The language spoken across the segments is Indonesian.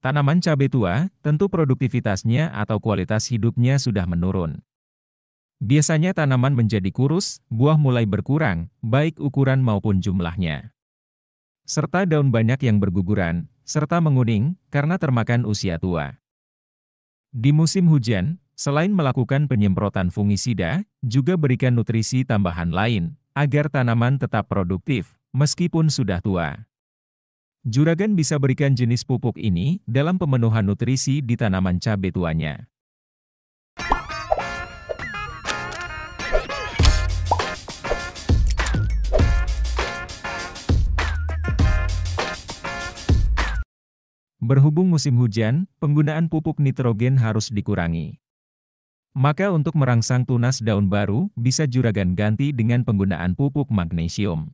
Tanaman cabai tua, tentu produktivitasnya atau kualitas hidupnya sudah menurun. Biasanya tanaman menjadi kurus, buah mulai berkurang, baik ukuran maupun jumlahnya. Serta daun banyak yang berguguran, serta menguning, karena termakan usia tua. Di musim hujan, selain melakukan penyemprotan fungisida, juga berikan nutrisi tambahan lain, agar tanaman tetap produktif, meskipun sudah tua. Juragan bisa berikan jenis pupuk ini dalam pemenuhan nutrisi di tanaman cabai tuanya. Berhubung musim hujan, penggunaan pupuk nitrogen harus dikurangi. Maka untuk merangsang tunas daun baru, bisa juragan ganti dengan penggunaan pupuk magnesium.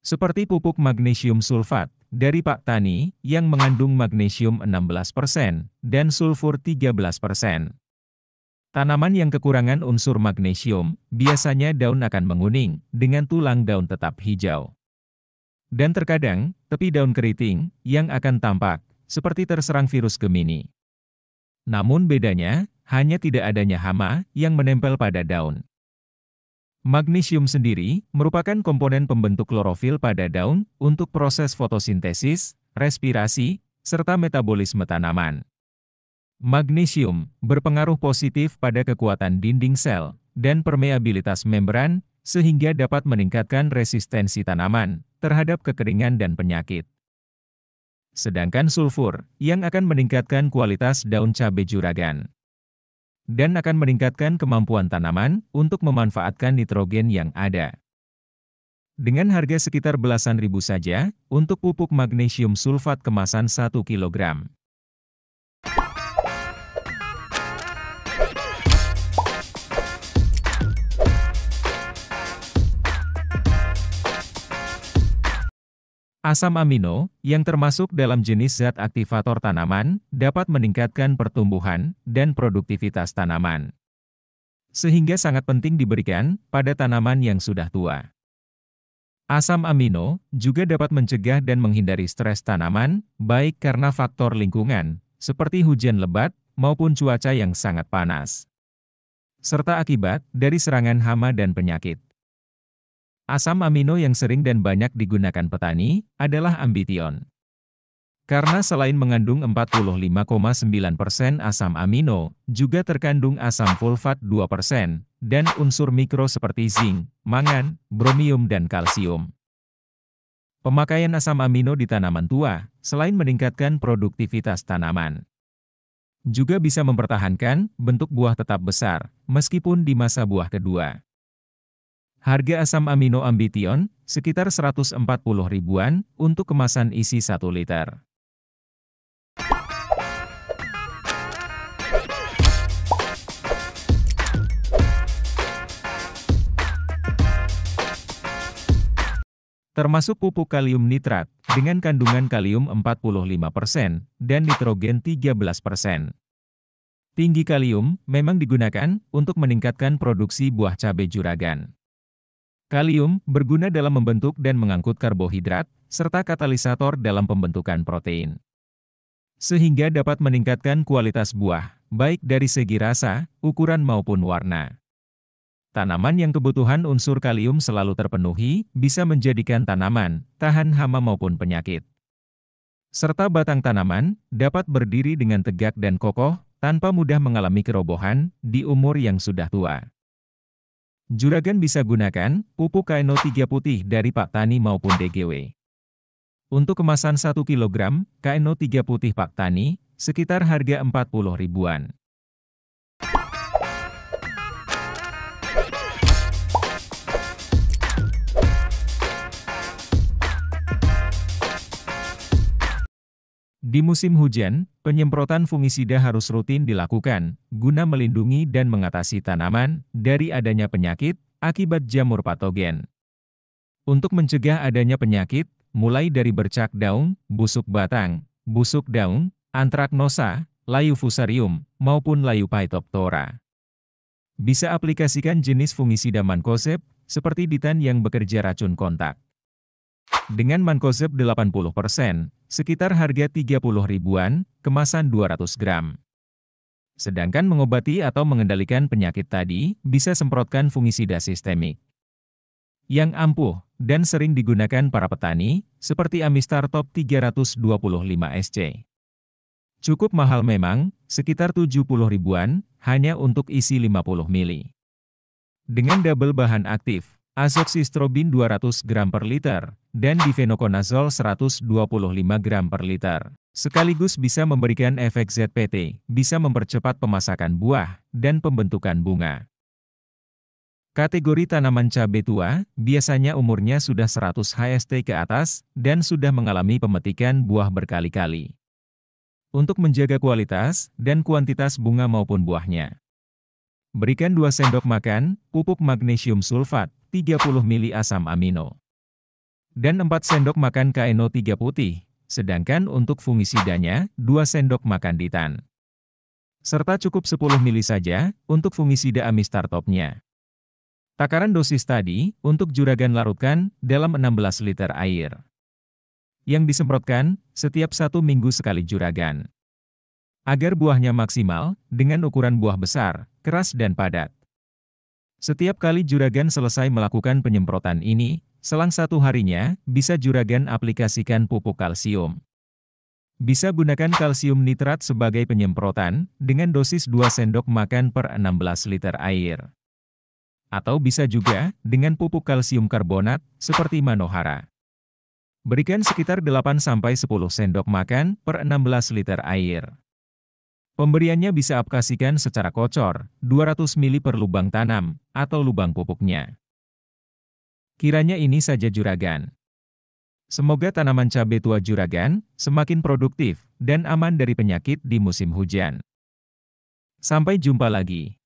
Seperti pupuk magnesium sulfat dari Pak Tani yang mengandung magnesium 16% dan sulfur 13%. Tanaman yang kekurangan unsur magnesium, biasanya daun akan menguning, dengan tulang daun tetap hijau. Dan terkadang, tepi daun keriting, yang akan tampak, seperti terserang virus Gemini. Namun bedanya, hanya tidak adanya hama yang menempel pada daun. Magnesium sendiri merupakan komponen pembentuk klorofil pada daun untuk proses fotosintesis, respirasi, serta metabolisme tanaman. Magnesium berpengaruh positif pada kekuatan dinding sel dan permeabilitas membran sehingga dapat meningkatkan resistensi tanaman terhadap kekeringan dan penyakit. Sedangkan sulfur, yang akan meningkatkan kualitas daun cabai juragan dan akan meningkatkan kemampuan tanaman untuk memanfaatkan nitrogen yang ada. Dengan harga sekitar belasan ribu saja, untuk pupuk magnesium sulfat kemasan 1 kg. Asam amino, yang termasuk dalam jenis zat aktivator tanaman, dapat meningkatkan pertumbuhan dan produktivitas tanaman. Sehingga sangat penting diberikan pada tanaman yang sudah tua. Asam amino juga dapat mencegah dan menghindari stres tanaman, baik karena faktor lingkungan, seperti hujan lebat, maupun cuaca yang sangat panas. Serta akibat dari serangan hama dan penyakit. Asam amino yang sering dan banyak digunakan petani adalah ambition. Karena selain mengandung 45,9% asam amino, juga terkandung asam fulfat 2%, dan unsur mikro seperti zinc, mangan, bromium dan kalsium. Pemakaian asam amino di tanaman tua, selain meningkatkan produktivitas tanaman, juga bisa mempertahankan bentuk buah tetap besar, meskipun di masa buah kedua. Harga asam amino ambition, sekitar 140 ribuan untuk kemasan isi 1 liter. termasuk pupuk kalium nitrat, dengan kandungan kalium 45% dan nitrogen 13%. Tinggi kalium memang digunakan untuk meningkatkan produksi buah cabai juragan. Kalium berguna dalam membentuk dan mengangkut karbohidrat, serta katalisator dalam pembentukan protein. Sehingga dapat meningkatkan kualitas buah, baik dari segi rasa, ukuran maupun warna. Tanaman yang kebutuhan unsur kalium selalu terpenuhi bisa menjadikan tanaman tahan hama maupun penyakit. Serta batang tanaman dapat berdiri dengan tegak dan kokoh tanpa mudah mengalami kerobohan di umur yang sudah tua. Juragan bisa gunakan pupuk kno 3 putih dari Pak Tani maupun DGW. Untuk kemasan 1 kg, kno 3 putih Pak Tani, sekitar harga 40 ribuan. Di musim hujan, penyemprotan fungisida harus rutin dilakukan, guna melindungi dan mengatasi tanaman dari adanya penyakit akibat jamur patogen. Untuk mencegah adanya penyakit, mulai dari bercak daun, busuk batang, busuk daun, antraknosa, layu fusarium, maupun layu phytophthora. Bisa aplikasikan jenis fungisida mankosep, seperti ditan yang bekerja racun kontak. Dengan mankozeb 80%, sekitar harga 30 ribuan, kemasan 200 gram. Sedangkan mengobati atau mengendalikan penyakit tadi, bisa semprotkan fungisida sistemik. Yang ampuh, dan sering digunakan para petani, seperti Amistar Top 325 SC. Cukup mahal memang, sekitar 70 ribuan, hanya untuk isi 50 mili. Dengan double bahan aktif, azoxistrobin 200 gram per liter, dan difenokonazol 125 gram per liter. Sekaligus bisa memberikan efek ZPT, bisa mempercepat pemasakan buah dan pembentukan bunga. Kategori tanaman cabai tua, biasanya umurnya sudah 100 HST ke atas dan sudah mengalami pemetikan buah berkali-kali. Untuk menjaga kualitas dan kuantitas bunga maupun buahnya. Berikan 2 sendok makan pupuk magnesium sulfat, 30 mili asam amino dan 4 sendok makan KNO3 putih, sedangkan untuk fungisidanya 2 sendok makan ditan. Serta cukup 10 mili saja untuk fungisida Topnya. Takaran dosis tadi untuk juragan larutkan dalam 16 liter air. Yang disemprotkan setiap satu minggu sekali juragan. Agar buahnya maksimal dengan ukuran buah besar, keras dan padat. Setiap kali juragan selesai melakukan penyemprotan ini, Selang satu harinya, bisa juragan aplikasikan pupuk kalsium. Bisa gunakan kalsium nitrat sebagai penyemprotan, dengan dosis 2 sendok makan per 16 liter air. Atau bisa juga, dengan pupuk kalsium karbonat, seperti manohara. Berikan sekitar 8-10 sendok makan per 16 liter air. Pemberiannya bisa aplikasikan secara kocor, 200 ml per lubang tanam, atau lubang pupuknya. Kiranya ini saja juragan. Semoga tanaman cabai tua juragan semakin produktif dan aman dari penyakit di musim hujan. Sampai jumpa lagi.